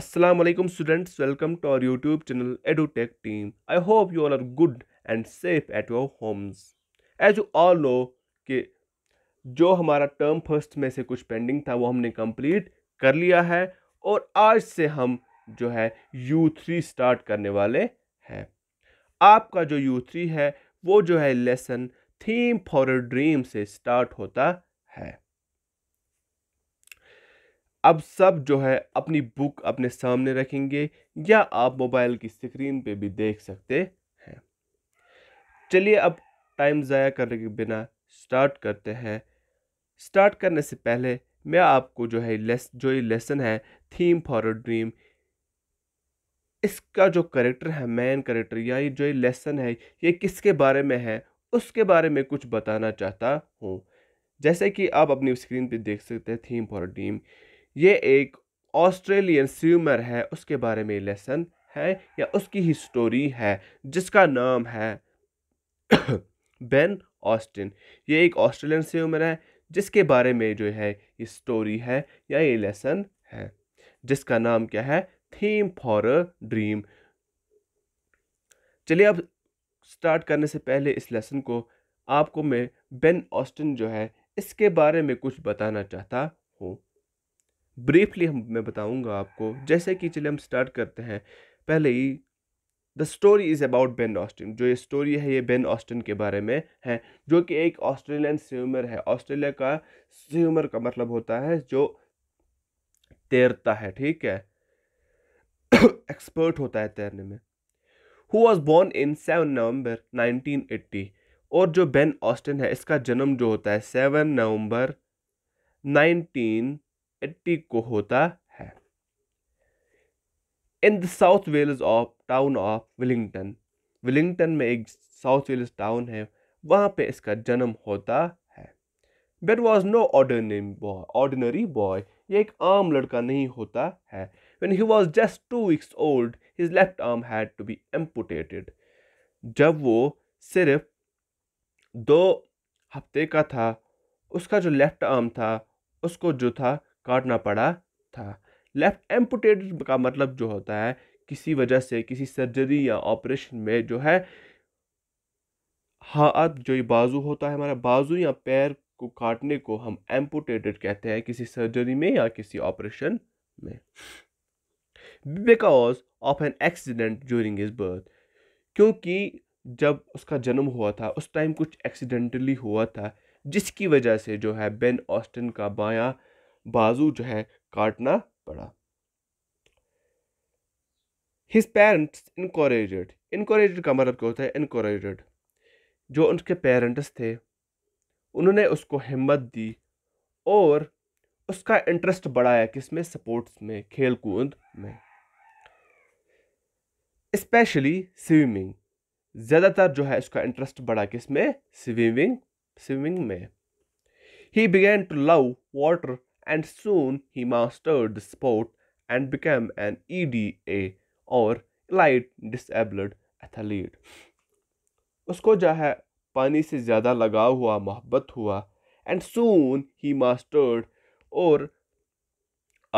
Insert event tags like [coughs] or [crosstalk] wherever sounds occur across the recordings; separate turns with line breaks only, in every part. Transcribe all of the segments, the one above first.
Assalamualaikum students, welcome to our YouTube channel EduTech team. I hope you all are good and safe at your homes. As you all know कि जो हमारा term first में से कुछ pending था वो हमने कंप्लीट कर लिया है और आज से हम जो है यू थ्री स्टार्ट करने वाले हैं आपका जो यू थ्री है वो जो है lesson theme for a dream से स्टार्ट होता है अब सब जो है अपनी बुक अपने सामने रखेंगे या आप मोबाइल की स्क्रीन पे भी देख सकते हैं चलिए अब टाइम ज़ाया करने के बिना स्टार्ट करते हैं स्टार्ट करने से पहले मैं आपको जो है लेस जो ये लेसन है थीम फॉर अ ड्रीम इसका जो करेक्टर है मेन करेक्टर या ये जो ये लेसन है ये किसके बारे में है उसके बारे में कुछ बताना चाहता हूँ जैसे कि आप अपनी स्क्रीन पे देख सकते हैं थीम फॉर ड्रीम ये एक ऑस्ट्रेलियन स्विमर है उसके बारे में लेसन है या उसकी ही स्टोरी है जिसका नाम है बेन [coughs] ऑस्टिन ये एक ऑस्ट्रेलियन स्विमर है जिसके बारे में जो है ये स्टोरी है या ये लेसन है जिसका नाम क्या है थीम फॉर अ ड्रीम चलिए अब स्टार्ट करने से पहले इस लेसन को आपको मैं बेन ऑस्टिन जो है इसके बारे में कुछ बताना चाहता हूँ ब्रीफली हम मैं बताऊंगा आपको जैसे कि चलिए हम स्टार्ट करते हैं पहले ही the story is about Ben Austin जो ये स्टोरी है ये बेन ऑस्टिन के बारे में है जो कि एक ऑस्ट्रेलियन स्विमर है ऑस्ट्रेलिया का स्विमर का मतलब होता है जो तैरता है ठीक है एक्सपर्ट [coughs] होता है तैरने में who was born in seven nineteen 1980 और जो बेन ऑस्टिन है इसका जन्म जो होता है सेवन नवम्बर 19 80 को होता है in the south Wales of town of Wellington Wellington में एक साउथ वेल्स टाउन है वहाँ पे इसका जन्म होता है Ben was no ordinary boy ordinary boy ये एक आम लड़का नहीं होता है when he was just two weeks old his left arm had to be amputated जब वो सिर्फ दो हफ्ते का था उसका जो लेफ्ट आर्म था उसको जो था काटना पड़ा था लेफ्ट एम्पुटेट का मतलब जो होता है किसी वजह से किसी सर्जरी या ऑपरेशन में जो है हाथ जो ये बाजू होता है हमारा बाजू या पैर को काटने को हम एम्पुटेटेड कहते हैं किसी सर्जरी में या किसी ऑपरेशन में because of an accident during his birth क्योंकि जब उसका जन्म हुआ था उस टाइम कुछ एक्सीडेंटली हुआ था जिसकी वजह से जो है बेन ऑस्टिन का बायां बाजू जो है काटना पड़ा हिज पेरेंट्स इनकोरेजेड इनकोरेजेड का मतलब क्या होता है इनकोरेजेड जो उनके पेरेंट्स थे उन्होंने उसको हिम्मत दी और उसका इंटरेस्ट बढ़ाया किस में स्पोर्ट्स में खेल कूद में स्पेशली स्विमिंग ज़्यादातर जो है उसका इंटरेस्ट बढ़ा किस में स्विमिंग स्विमिंग में ही began to love water and soon he mastered the sport and became an EDA और लाइट disabled एथलीट उसको जो है पानी से ज़्यादा लगाव हुआ मोहब्बत हुआ एंड सून ही मास्टर्ड और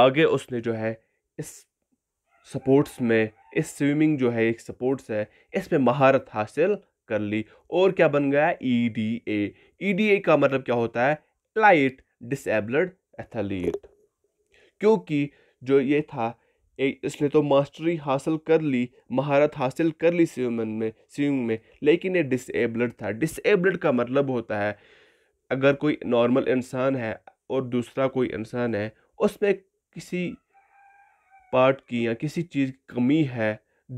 आगे उसने जो है इस स्पोर्ट्स में इस स्विमिंग जो है एक स्पोर्ट्स है इसमें महारत हासिल कर ली और क्या बन गया ई डी ए ई डी ए का मतलब क्या होता है लाइट डिसेबल्ड एथलीट क्योंकि जो ये था एक इसने तो मास्टरी हासिल कर ली महारत हासिल कर ली स्विमिंग में स्विमिंग में लेकिन ये डिसेबल्ड था डिसेबल्ड का मतलब होता है अगर कोई नॉर्मल इंसान है और दूसरा कोई इंसान है उसमें किसी पार्ट की या किसी चीज़ की कमी है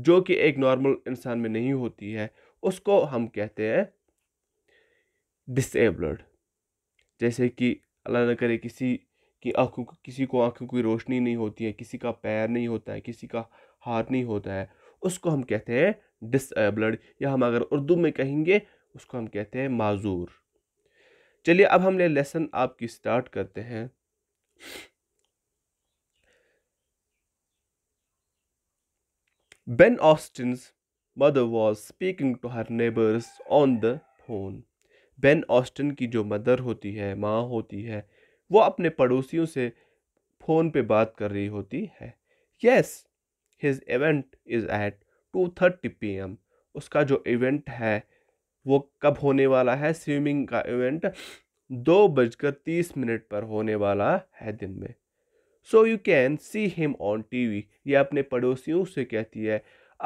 जो कि एक नॉर्मल इंसान में नहीं होती है उसको हम कहते हैं डिसेबल्ड जैसे कि अल्लाह न करे किसी कि आँखों किसी को आँखों की रोशनी नहीं होती है किसी का पैर नहीं होता है किसी का हाथ नहीं होता है उसको हम कहते हैं डिसेबल्ड या हम अगर उर्दू में कहेंगे उसको हम कहते हैं माजूर चलिए अब हम ले लेसन आपकी स्टार्ट करते हैं Ben Austin mother was speaking to her neighbours on the phone Ben Austin की जो मदर होती है माँ होती है वो अपने पड़ोसियों से फ़ोन पे बात कर रही होती है yes his event is at two thirty P M उसका जो इवेंट है वो कब होने वाला है स्विमिंग का इवेंट दो बजकर तीस मिनट पर होने वाला है दिन में so you can see him on T V ये अपने पड़ोसियों से कहती है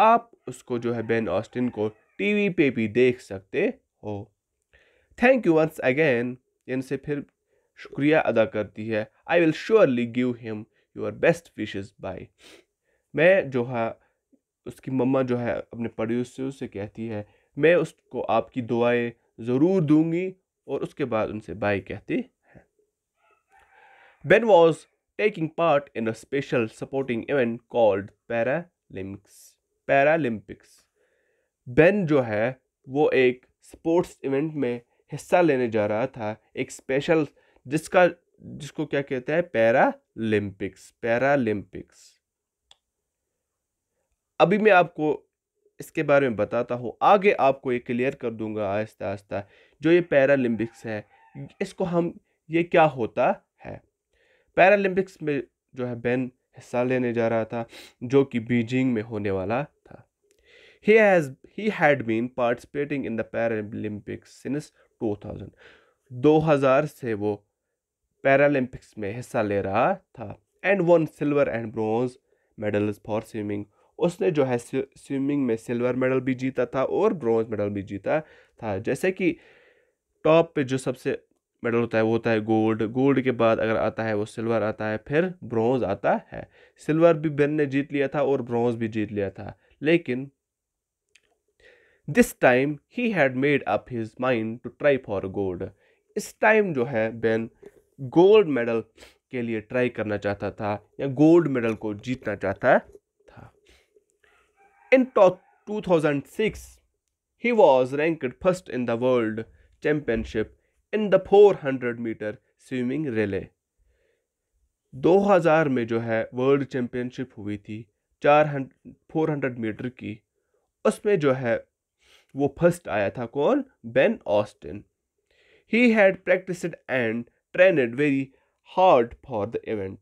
आप उसको जो है बेन ऑस्टिन को टी वी पे भी देख सकते हो थैंक यू वंस अगेन इनसे फिर शुक्रिया अदा करती है I will surely give him your best wishes bye मैं जो है उसकी मम्मा जो है अपने पड़ोसियों से कहती है मैं उसको आपकी दुआएं ज़रूर दूंगी और उसके बाद उनसे बाय कहती है Ben was taking part in a special supporting event called Paralympics Paralympics Ben जो है वो एक स्पोर्ट्स इवेंट में हिस्सा लेने जा रहा था एक स्पेशल जिसका जिसको क्या कहते हैं पैरालंपिक्स पैरालंपिक्स अभी मैं आपको इसके बारे में बताता हूँ आगे आपको ये क्लियर कर दूंगा आहिस्ता आहिस्ता जो ये पैरालंपिक्स है इसको हम ये क्या होता है पैरालंपिक्स में जो है बेन हिस्सा लेने जा रहा था जो कि बीजिंग में होने वाला था he has he had been participating in the Paralympics since 2000 2000 से वो पैरालंपिक्स में हिस्सा ले रहा था and won silver and bronze medals for swimming उसने जो है स्विमिंग में सिल्वर मेडल भी जीता था और ब्रॉन्ज मेडल भी जीता था जैसे कि टॉप पे जो सबसे मेडल होता है वो होता है गोल्ड गोल्ड के बाद अगर आता है वो सिल्वर आता है फिर ब्रॉन्ज आता है सिल्वर भी बेन ने जीत लिया था और ब्रॉन्ज भी जीत लिया था लेकिन this time he had made up his mind to try for gold इस टाइम जो है बेन गोल्ड मेडल के लिए ट्राई करना चाहता था या गोल्ड मेडल को जीतना चाहता था in two thousand six he was ranked first in the world championship in the four hundred metre swimming relay 2000 में जो है वर्ल्ड चैम्पियनशिप हुई थी चार फोर हंड्रेड मीटर की उसमें जो है वो फर्स्ट आया था कौन Ben Austin he had practice and trained very hard for the event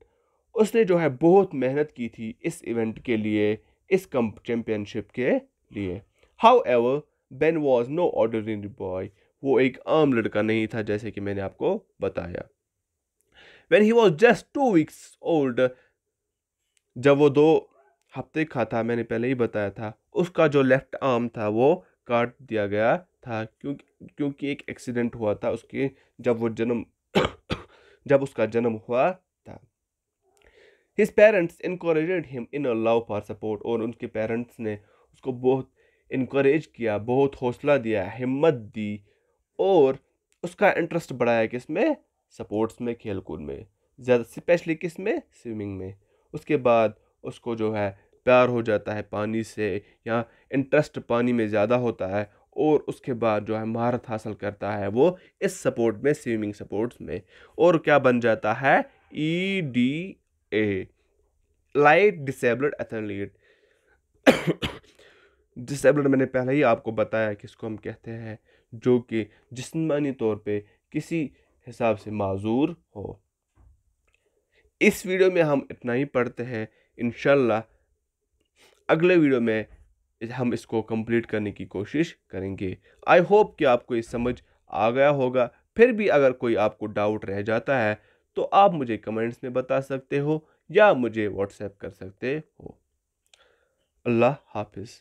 उसने जो है बहुत मेहनत की थी इस इवेंट के लिए इस कम चैम्पियनशिप के लिए however Ben was no ordinary boy वो एक आम लड़का नहीं था जैसे कि मैंने आपको बताया when he was just two weeks old जब वो दो हफ्ते का था मैंने पहले ही बताया था उसका जो लेफ्ट आर्म था वो काट दिया गया था क्योंकि क्योंकि एक एक्सीडेंट हुआ था उसके जब वो जन्म जब उसका जन्म हुआ था his parents encouraged him in a love for support और उनके पेरेंट्स ने उसको बहुत इनक्रेज किया बहुत हौसला दिया हिम्मत दी और उसका इंटरेस्ट बढ़ाया किस में स्पोर्ट्स में खेल कूद में ज़्यादा स्पेशली किस में स्विमिंग में उसके बाद उसको जो है प्यार हो जाता है पानी से या इंटरेस्ट पानी में ज़्यादा होता है और उसके बाद जो है महारत हासिल करता है वो इस सपोर्ट में स्विमिंग सपोर्ट्स में और क्या बन जाता है E D A light disabled athlete disabled मैंने पहले ही आपको बताया कि इसको हम कहते हैं जो कि जिसमानी तौर पे किसी हिसाब से माजूर हो इस वीडियो में हम इतना ही पढ़ते हैं इन अगले वीडियो में हम इसको कंप्लीट करने की कोशिश करेंगे आई होप कि आपको ये समझ आ गया होगा फिर भी अगर कोई आपको डाउट रह जाता है तो आप मुझे कमेंट्स में बता सकते हो या मुझे व्हाट्सएप कर सकते हो अल्लाह हाफिज़